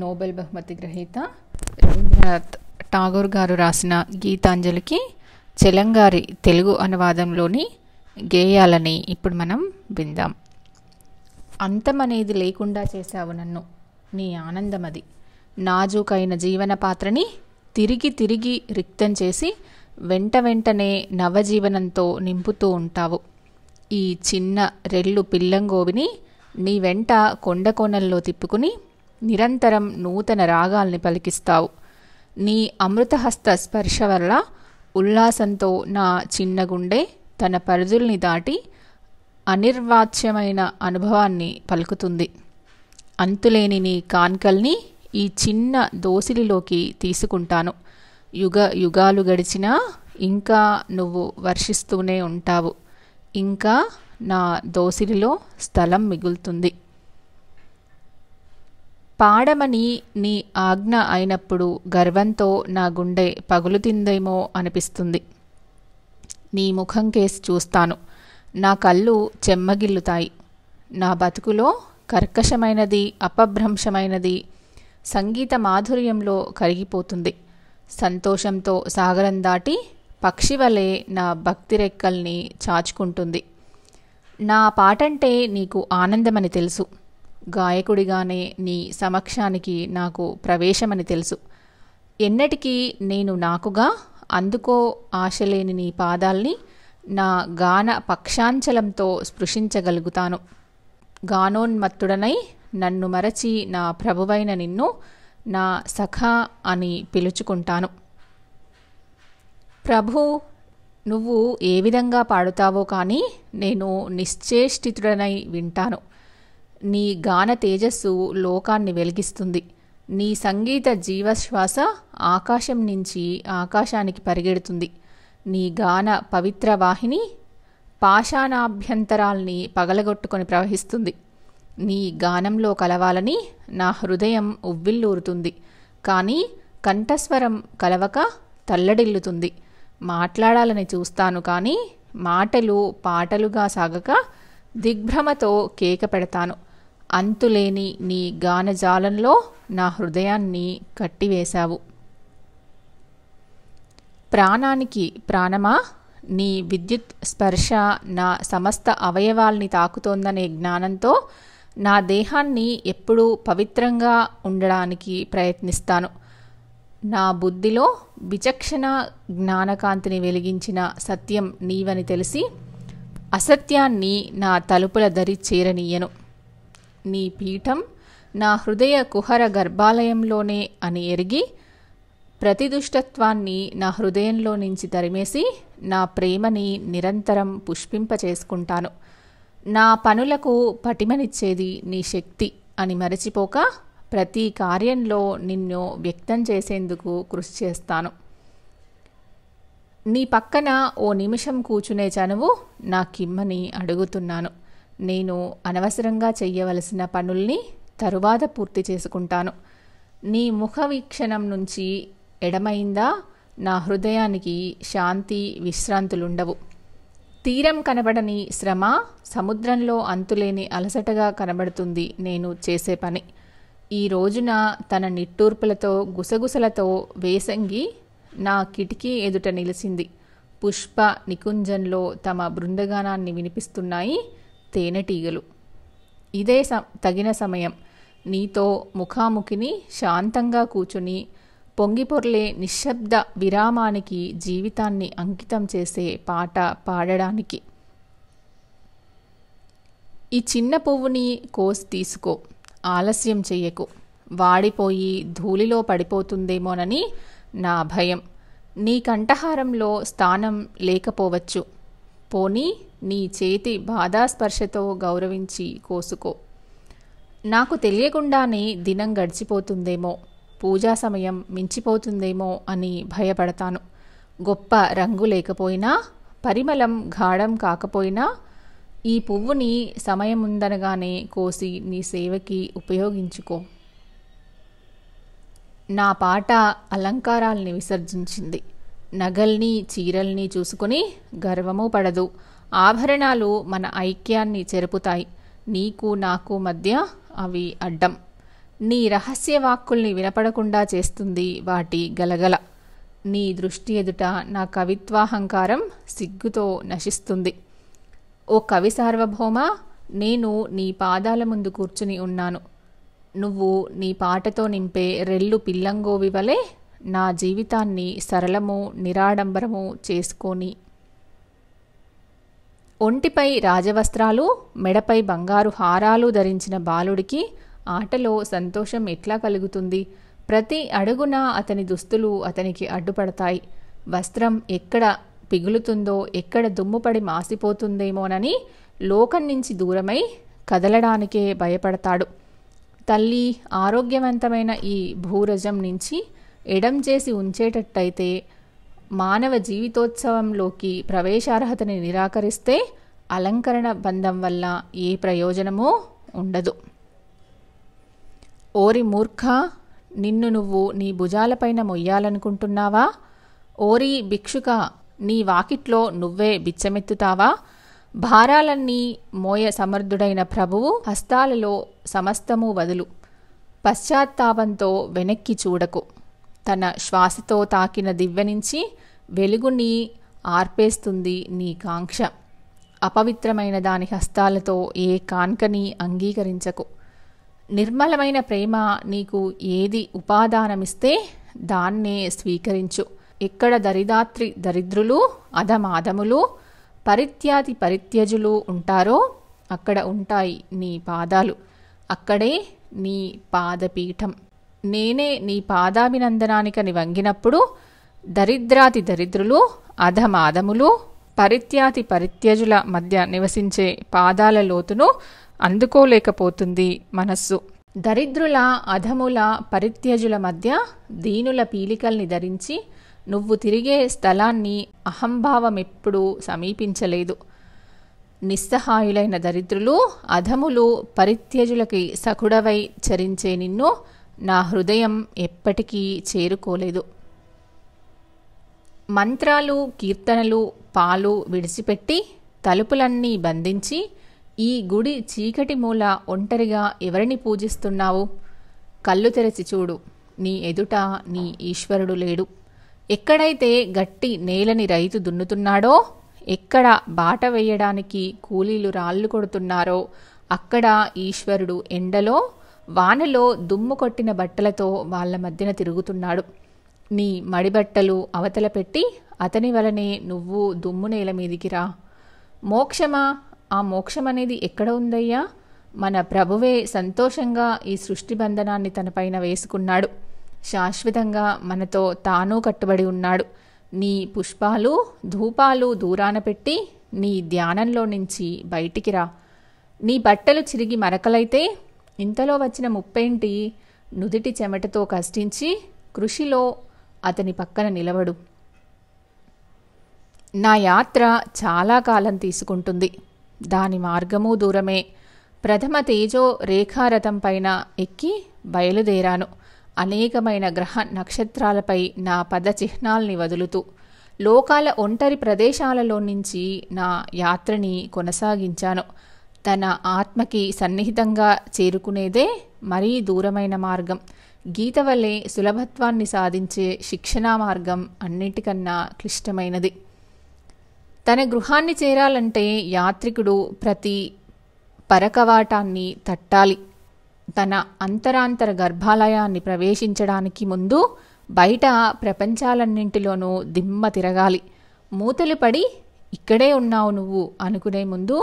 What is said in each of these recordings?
Nobel బహుమతి గ్రహీత రవీంద్రనాథ్ ఠాగూర్ గారు రాసిన గీతాంజలికి చెలంగారి తెలుగు అనువాదంలోని గేయాలని ఇప్పుడు మనం విందాం అంతమనేది లేకుండా చేశావు నన్ను నీ ఆనందమది నాజూకైన జీవన పాత్రని తిరిగి తిరిగి రిక్తం చేసి వెంట వెంటనే నవజీవనంతో నింపుతూ ఉంటావు ఈ చిన్న రెల్లు పిల్లంగోవిని నీ వెంట కొండ కోణల్లో తిప్పుకుని నిరంతరం నూతన రాగాల్ని పలికిస్తావు నీ అమృతహస్త స్పర్శ వల్ల ఉల్లాసంతో నా చిన్న గుండె తన పరిధుల్ని దాటి అనిర్వాచ్యమైన అనుభవాన్ని పలుకుతుంది అంతులేని నీ కాన్కల్ని ఈ చిన్న దోసిలిలోకి తీసుకుంటాను యుగ యుగాలు గడిచినా ఇంకా నువ్వు వర్షిస్తూనే ఉంటావు ఇంకా నా దోసిలిలో స్థలం మిగులుతుంది పాడమని నీ ఆజ్ఞ అయినప్పుడు గర్వంతో నా గుండె పగులుతిందేమో అనిపిస్తుంది నీ ముఖం కేసి చూస్తాను నా కళ్ళు చెమ్మగిల్లుతాయి నా బతుకులో కర్కశమైనది అపభ్రంశమైనది సంగీత మాధుర్యంలో కరిగిపోతుంది సంతోషంతో సాగరం దాటి పక్షి వలె నా భక్తి రెక్కల్ని చాచుకుంటుంది నా పాటంటే నీకు ఆనందమని తెలుసు గాయకుడిగానే నీ సమక్షానికి నాకు ప్రవేశమని తెలుసు ఎన్నటికీ నేను నాకుగా అందుకో ఆశలేని నీ పాదాల్ని నా గాన పక్షాంచలంతో స్పృశించగలుగుతాను గానోన్మత్తుడనై నన్ను మరచి నా ప్రభువైన నిన్ను నా సఖా అని పిలుచుకుంటాను ప్రభు నువ్వు ఏ విధంగా పాడుతావో కానీ నేను నిశ్చేష్టితుడనై వింటాను నీ గాన తేజస్సు లోకాన్ని వెలిగిస్తుంది నీ సంగీత జీవశ్వాస ఆకాశం నుంచి ఆకాశానికి పరిగెడుతుంది నీ గాన పవిత్ర వాహిని పాషాణాభ్యంతరాల్ని పగలగొట్టుకొని ప్రవహిస్తుంది నీ గానంలో కలవాలని నా హృదయం ఉవ్విల్లూరుతుంది కానీ కంఠస్వరం కలవక తల్లడిల్లుతుంది మాట్లాడాలని చూస్తాను కానీ మాటలు పాటలుగా సాగక దిగ్భ్రమతో కేక పెడతాను అంతులేని నీ గానజాలంలో నా హృదయాన్ని కట్టివేశావు ప్రాణానికి ప్రాణమా నీ విద్యుత్ స్పర్శ నా సమస్త అవయవాల్ని తాకుతోందనే జ్ఞానంతో నా దేహాన్ని ఎప్పుడూ పవిత్రంగా ఉండడానికి ప్రయత్నిస్తాను నా బుద్ధిలో విచక్షణ జ్ఞానకాంతిని వెలిగించిన సత్యం నీవని తెలిసి అసత్యాన్ని నా తలుపుల దరి చేరనీయను నీ పీఠం నా హృదయ కుహర గర్భాలయంలోనే అని ఎరిగి ప్రతి దుష్టత్వాన్ని నా హృదయంలో నుంచి తరిమేసి నా ప్రేమని నిరంతరం పుష్పింపచేసుకుంటాను నా పనులకు పటిమనిచ్చేది నీ శక్తి అని మరచిపోక ప్రతి కార్యంలో నిన్ను వ్యక్తం చేసేందుకు కృషి చేస్తాను నీ పక్కన ఓ నిమిషం కూచునే చనువు నా కిమ్మని అడుగుతున్నాను నేను అనవసరంగా చెయ్యవలసిన పనుల్ని తరువాత పూర్తి చేసుకుంటాను నీ ముఖ వీక్షణం నుంచి ఎడమైందా నా హృదయానికి శాంతి విశ్రాంతులుండవు తీరం కనబడని శ్రమ సముద్రంలో అంతులేని అలసటగా కనబడుతుంది నేను చేసే పని ఈ రోజున తన నిట్టూర్పులతో గుసగుసలతో వేసంగి నా కిటికీ ఎదుట నిలిచింది పుష్ప నికుంజంలో తమ బృందగానాన్ని వినిపిస్తున్నాయి తేనెటీగలు ఇదే స తగిన సమయం నీతో ముఖాముఖిని శాంతంగా కూచుని పొంగిపొర్లే నిశ్శబ్ద విరామానికి జీవితాన్ని అంకితం చేసే పాట పాడడానికి ఈ చిన్న పువ్వుని కోసి తీసుకో ఆలస్యం చెయ్యకు వాడిపోయి ధూళిలో పడిపోతుందేమోనని నా భయం నీ కంఠహారంలో స్థానం లేకపోవచ్చు పోనీ నీ చేతి బాధాస్పర్శతో గౌరవించి కోసుకో నాకు తెలియకుండానే దినం గడిచిపోతుందేమో పూజా సమయం మించిపోతుందేమో అని భయపడతాను గొప్ప రంగు లేకపోయినా పరిమళం గాఢం కాకపోయినా ఈ పువ్వుని సమయముందనగానే కోసి నీ సేవకి ఉపయోగించుకో నా పాట అలంకారాల్ని విసర్జించింది నగల్ని చీరల్ని చూసుకుని గర్వము పడదు ఆభరణాలు మన ఐక్యాన్ని చెరుపుతాయి నీకు నాకు మధ్య అవి అడ్డం నీ రహస్య వాక్కుల్ని వినపడకుండా చేస్తుంది వాటి గలగల నీ దృష్టి ఎదుట నా కవిత్వాహంకారం సిగ్గుతో నశిస్తుంది ఓ కవి సార్వభౌమ నేను నీ పాదాల ముందు కూర్చుని ఉన్నాను నువ్వు నీ పాటతో నింపే రెల్లు పిల్లంగోవి వలె నా జీవితాన్ని సరళము నిరాడంబరము చేసుకొని ఒంటిపై రాజవస్త్రాలు మెడపై బంగారు హారాలు ధరించిన బాలుడికి ఆటలో సంతోషం ఎట్లా కలుగుతుంది ప్రతి అడుగున అతని దుస్తులు అతనికి అడ్డుపడతాయి వస్త్రం ఎక్కడ పిగులుతుందో ఎక్కడ దుమ్ముపడి మాసిపోతుందేమోనని లోకం నుంచి దూరమై కదలడానికే భయపడతాడు తల్లి ఆరోగ్యవంతమైన ఈ భూరజం నుంచి ఎడం చేసి ఉంచేటట్టయితే మానవ జీవితోత్సవంలోకి ప్రవేశార్హతని నిరాకరిస్తే అలంకరణ బంధం వల్ల ఏ ప్రయోజనము ఉండదు ఓరి మూర్ఖ నిన్ను నువ్వు నీ భుజాలపైన మొయ్యాలనుకుంటున్నావా ఓరి భిక్షుక నీ వాకిట్లో నువ్వే బిచ్చమెత్తుతావా భారాలన్నీ మోయ సమర్థుడైన ప్రభువు హస్తాలలో సమస్తము వదులు పశ్చాత్తాపంతో వెనక్కి చూడకు తన శ్వాసతో తాకిన దివ్య నుంచి వెలుగుని ఆర్పేస్తుంది నీ కాంక్ష అపవిత్రమైన దాని హస్తాలతో ఏ కాన్కని అంగీకరించకు నిర్మలమైన ప్రేమ నీకు ఏది ఉపాదానమిస్తే దాన్నే స్వీకరించు ఎక్కడ దరిదాత్రి దరిద్రులు అధమాధములు పరిత్యాది పరిత్యజులు ఉంటారో అక్కడ ఉంటాయి నీ పాదాలు అక్కడే నీ పాదపీఠం నేనే నీ పాదాభినందనానికని వంగినప్పుడు దరిద్రాతి దరిద్రులు అధమాధములు పరిత్యాతి పరిత్యజుల మధ్య నివసించే పాదాల లోతును అందుకోలేకపోతుంది మనస్సు దరిద్రుల అధముల పరిత్యజుల మధ్య దీనుల పీలికల్ని ధరించి నువ్వు తిరిగే స్థలాన్ని అహంభావం ఎప్పుడూ సమీపించలేదు నిస్సహాయులైన దరిద్రులు అధములు పరిత్యజులకి సకుడవై చరించే నిన్ను నా హృదయం ఎప్పటికీ చేరుకోలేదు మంత్రాలు కీర్తనలు పాలు విడిచిపెట్టి తలుపులన్నీ బంధించి ఈ గుడి చీకటి మూల ఒంటరిగా ఎవరిని పూజిస్తున్నావు కళ్ళు తెరచి చూడు నీ ఎదుట నీ ఈశ్వరుడు లేడు ఎక్కడైతే గట్టి నేలని రైతు దున్నుతున్నాడో ఎక్కడ బాట వేయడానికి కూలీలు రాళ్ళు కొడుతున్నారో అక్కడ ఈశ్వరుడు ఎండలో వానలో దుమ్ము కొట్టిన బట్టలతో వాళ్ళ మధ్యన తిరుగుతున్నాడు నీ మడిబట్టలు అవతల పెట్టి అతని వలనే నువ్వు దుమ్ము నేల మీదికి రా మోక్షమా ఆ మోక్షం అనేది ఎక్కడ ఉందయ్యా మన ప్రభువే సంతోషంగా ఈ సృష్టి బంధనాన్ని తనపైన వేసుకున్నాడు శాశ్వతంగా మనతో తాను కట్టుబడి ఉన్నాడు నీ పుష్పాలు ధూపాలు దూరాన పెట్టి నీ ధ్యానంలో నుంచి బయటికి రా నీ బట్టలు చిరిగి మరకలైతే ఇంతలో వచ్చిన ముప్పేంటి నుదిటి చెమటతో కష్టించి కృషిలో అతని పక్కన నిలబడు నా యాత్ర చాలా కాలం తీసుకుంటుంది దాని మార్గము దూరమే ప్రథమ తేజో రేఖారథం పైన ఎక్కి బయలుదేరాను అనేకమైన గ్రహ నక్షత్రాలపై నా పద చిహ్నాల్ని వదులుతూ లోకాల ఒంటరి ప్రదేశాలలో నుంచి నా యాత్రని కొనసాగించాను తన ఆత్మకి సన్నిహితంగా చేరుకునేదే మరీ దూరమైన మార్గం గీత వలె సులభత్వాన్ని సాధించే శిక్షణా మార్గం అన్నిటికన్నా క్లిష్టమైనది తన గృహాన్ని చేరాలంటే యాత్రికుడు ప్రతి పరకవాటాన్ని తట్టాలి తన అంతరాంతర గర్భాలయాన్ని ప్రవేశించడానికి ముందు బయట ప్రపంచాలన్నింటిలోనూ దిమ్మ తిరగాలి మూతలు పడి ఇక్కడే ఉన్నావు నువ్వు అనుకునే ముందు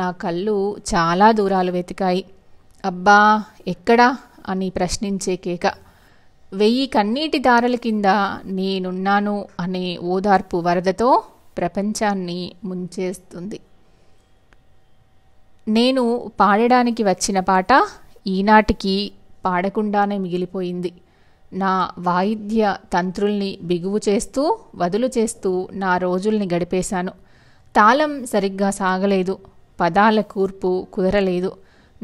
నా కళ్ళు చాలా దూరాలు వెతికాయి అబ్బా ఎక్కడా అని ప్రశ్నించే కేక వెయ్యి కన్నీటి దారల కింద నేనున్నాను అనే ఓదార్పు వరదతో ప్రపంచాన్ని ముంచేస్తుంది నేను పాడడానికి వచ్చిన పాట ఈనాటికి పాడకుండానే మిగిలిపోయింది నా వాయిద్య తంత్రుల్ని బిగువు చేస్తూ వదులు చేస్తూ నా రోజుల్ని గడిపేశాను తాళం సరిగ్గా సాగలేదు పదాల కూర్పు కుదరలేదు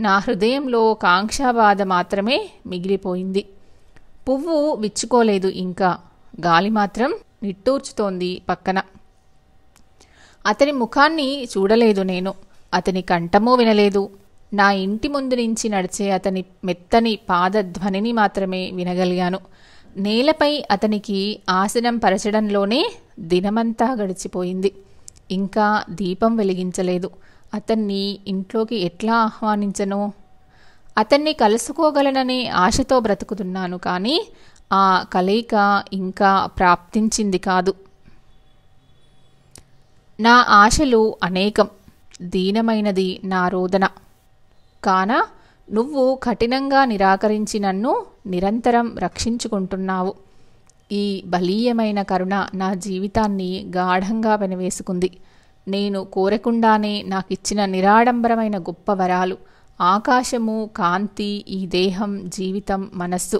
నా హృదయంలో ఒక ఆంక్షాబాధ మాత్రమే మిగిలిపోయింది పువ్వు విచ్చుకోలేదు ఇంకా గాలి మాత్రం నిట్టూర్చుతోంది పక్కన అతని ముఖాన్ని చూడలేదు నేను అతని కంఠమూ వినలేదు నా ఇంటి ముందు నుంచి నడిచే అతని మెత్తని పాదధ్వనిని మాత్రమే వినగలిగాను నేలపై అతనికి ఆసనం పరచడంలోనే దినమంతా గడిచిపోయింది ఇంకా దీపం వెలిగించలేదు అతన్ని ఇంట్లోకి ఎట్లా ఆహ్వానించను అతన్ని కలుసుకోగలననే ఆశతో బ్రతుకుతున్నాను కానీ ఆ కలయిక ఇంకా ప్రాప్తించింది కాదు నా ఆశలు అనేకం దీనమైనది నా రోదన కాన నువ్వు కఠినంగా నిరాకరించి నన్ను నిరంతరం రక్షించుకుంటున్నావు ఈ బలీయమైన కరుణ నా జీవితాన్ని గాఢంగా వెనవేసుకుంది నేను కోరకుండానే నాకిచ్చిన నిరాడంబరమైన గొప్ప వరాలు ఆకాశము కాంతి ఈ దేహం జీవితం మనస్సు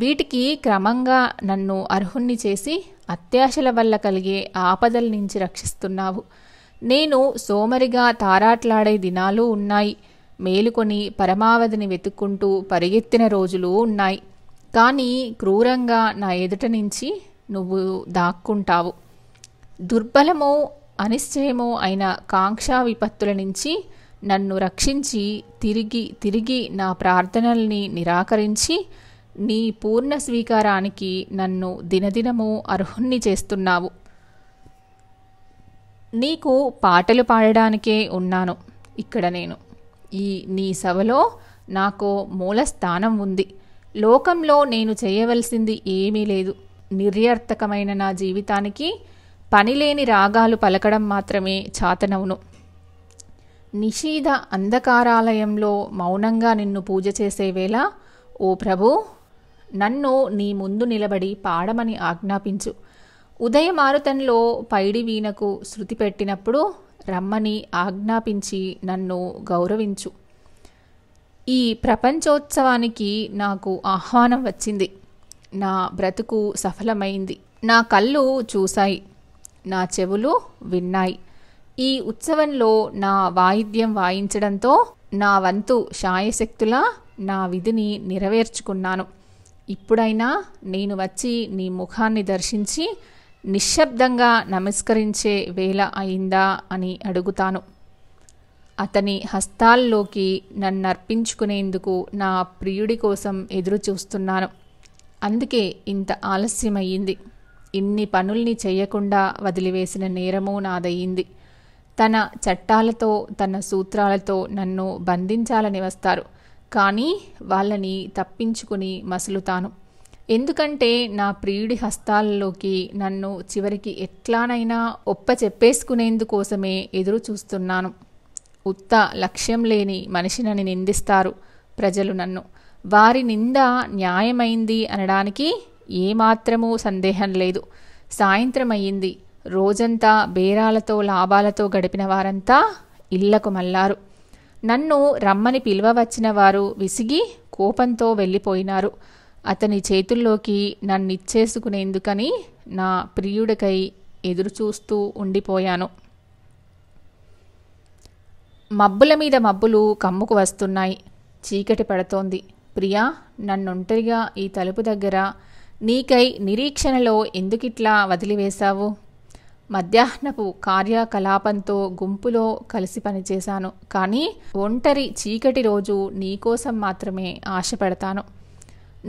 వీటికి క్రమంగా నన్ను అర్హుణ్ణి చేసి అత్యాశల వల్ల కలిగే ఆపదల నుంచి రక్షిస్తున్నావు నేను సోమరిగా తారాట్లాడే దినాలు ఉన్నాయి మేలుకొని పరమావధిని వెతుక్కుంటూ పరిగెత్తిన రోజులు ఉన్నాయి కానీ క్రూరంగా నా ఎదుట నుంచి నువ్వు దాక్కుంటావు దుర్బలము అనిశ్చయము అయిన కాంక్షా విపత్తుల నుంచి నన్ను రక్షించి తిరిగి తిరిగి నా ప్రార్థనల్ని నిరాకరించి నీ పూర్ణ స్వీకారానికి నన్ను దినదినము అర్హుణ్ణి చేస్తున్నావు నీకు పాటలు పాడడానికే ఉన్నాను ఇక్కడ నేను ఈ నీ సభలో నాకు మూల స్థానం ఉంది లోకంలో నేను చేయవలసింది ఏమీ లేదు నిర్యర్థకమైన నా జీవితానికి పనిలేని రాగాలు పలకడం మాత్రమే చాతనవును నిషీధ అంధకారాలయంలో మౌనంగా నిన్ను పూజ చేసేవేళ ఓ ప్రభు నన్ను నీ ముందు నిలబడి పాడమని ఆజ్ఞాపించు ఉదయమారుతంలో పైడి వీణకు శృతి పెట్టినప్పుడు రమ్మని ఆజ్ఞాపించి నన్ను గౌరవించు ఈ ప్రపంచోత్సవానికి నాకు ఆహ్వానం వచ్చింది నా బ్రతుకు సఫలమైంది నా కళ్ళు చూశాయి నా చెవులు విన్నాయి ఈ ఉత్సవంలో నా వాయిద్యం వాయించడంతో నా వంతు శాయశక్తులా నా విధిని నెరవేర్చుకున్నాను ఇప్పుడైనా నేను వచ్చి నీ ముఖాన్ని దర్శించి నిశ్శబ్దంగా నమస్కరించే వేళ అయిందా అని అడుగుతాను అతని హస్తాల్లోకి నన్ను అర్పించుకునేందుకు నా ప్రియుడి కోసం ఎదురు చూస్తున్నాను అందుకే ఇంత ఆలస్యమయ్యింది ఇన్ని పనుల్ని చేయకుండా వదిలివేసిన నేరమూ నాదయ్యింది తన చట్టాలతో తన సూత్రాలతో నన్ను బంధించాలని వస్తారు కానీ వాళ్ళని తప్పించుకుని మసులుతాను ఎందుకంటే నా ప్రియుడి హస్తాలలోకి నన్ను చివరికి ఎట్లానైనా ఒప్ప చెప్పేసుకునేందుకోసమే ఎదురు చూస్తున్నాను ఉత్త లక్ష్యం లేని మనిషినని నిందిస్తారు ప్రజలు నన్ను వారి నింద న్యాయమైంది అనడానికి ఏమాత్రమూ సందేహం లేదు సాయంత్రం అయ్యింది రోజంతా బేరాలతో లాభాలతో గడిపిన వారంతా ఇళ్లకు మల్లారు నన్ను రమ్మని పిలవవచ్చిన వారు విసిగి కోపంతో వెళ్ళిపోయినారు అతని చేతుల్లోకి నన్నిచ్చేసుకునేందుకని నా ప్రియుడికై ఎదురుచూస్తూ ఉండిపోయాను మబ్బుల మీద మబ్బులు కమ్ముకు వస్తున్నాయి చీకటి పడుతోంది ప్రియా నన్ను ఒంటరిగా ఈ తలుపు దగ్గర నీకై నిరీక్షణలో ఎందుకిట్లా వదిలివేశావు మధ్యాహ్నపు కార్యకలాపంతో గుంపులో కలిసి పనిచేశాను కానీ ఒంటరి చీకటి రోజు నీకోసం మాత్రమే ఆశపడతాను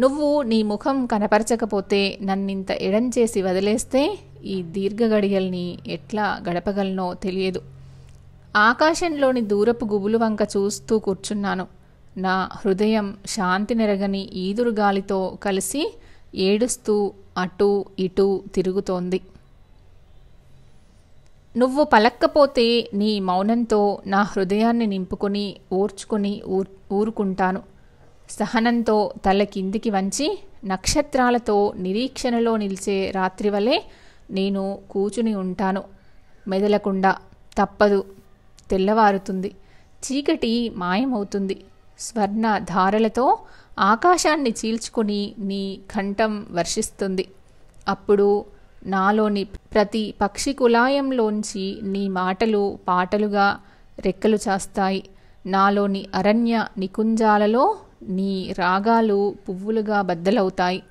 నువ్వు నీ ముఖం కనపరచకపోతే నన్నింత ఎడం చేసి వదిలేస్తే ఈ దీర్ఘ గడియల్ని ఎట్లా గడపగలనో తెలియదు ఆకాశంలోని దూరపు గుబులు వంక చూస్తూ కూర్చున్నాను నా హృదయం శాంతి నెరగని ఈదురుగాలితో కలిసి ఏడుస్తూ అటూ ఇటూ తిరుగుతోంది నువ్వు పలక్కపోతే నీ మౌనంతో నా హృదయాన్ని నింపుకొని ఓర్చుకుని ఊరుకుంటాను సహనంతో తల కిందికి వంచి నక్షత్రాలతో నిరీక్షణలో నిలిచే రాత్రి వలె నేను కూచుని ఉంటాను మెదలకుండా తప్పదు తెల్లవారుతుంది చీకటి మాయమవుతుంది స్వర్ణ ధారలతో ఆకాశాన్ని చీల్చుకుని నీ కంఠం వర్షిస్తుంది అప్పుడు నాలోని ప్రతి పక్షి కులాయంలోంచి నీ మాటలు పాటలుగా రెక్కలు చేస్తాయి నాలోని అరణ్య నికుంజాలలో నీ రాగాలు పువ్వులుగా బద్దలవుతాయి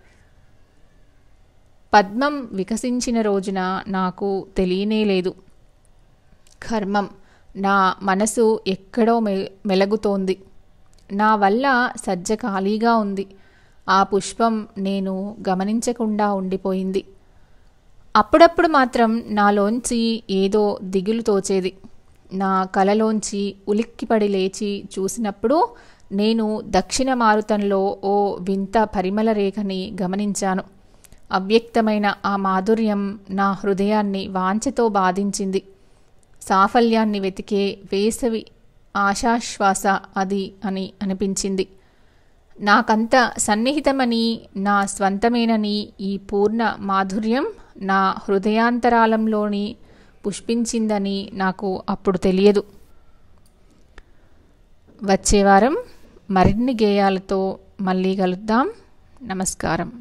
పద్మం వికసించిన రోజున నాకు తెలియనేలేదు కర్మం నా మనసు ఎక్కడో మె మెలగుతోంది నా వల్ల సజ్జ ఖాళీగా ఉంది ఆ పుష్పం నేను గమనించకుండా ఉండిపోయింది అప్పుడప్పుడు మాత్రం నాలోంచి ఏదో దిగులు తోచేది నా కలలోంచి ఉలిక్కిపడి లేచి చూసినప్పుడు నేను దక్షిణ మారుతంలో ఓ వింత పరిమళ రేఖని గమనించాను అవ్యక్తమైన ఆ మాధుర్యం నా హృదయాన్ని వాంచతో బాధించింది సాఫల్యాన్ని వెతికే వేసవి ఆశాశ్వాస అది అని అనిపించింది నాకంత సన్నిహితమని నా స్వంతమేనని ఈ పూర్ణ మాధుర్యం నా హృదయాంతరాలంలోని పుష్పించిందని నాకు అప్పుడు తెలియదు వచ్చేవారం మరిన్ని గేయాలతో మళ్ళీ కలుద్దాం నమస్కారం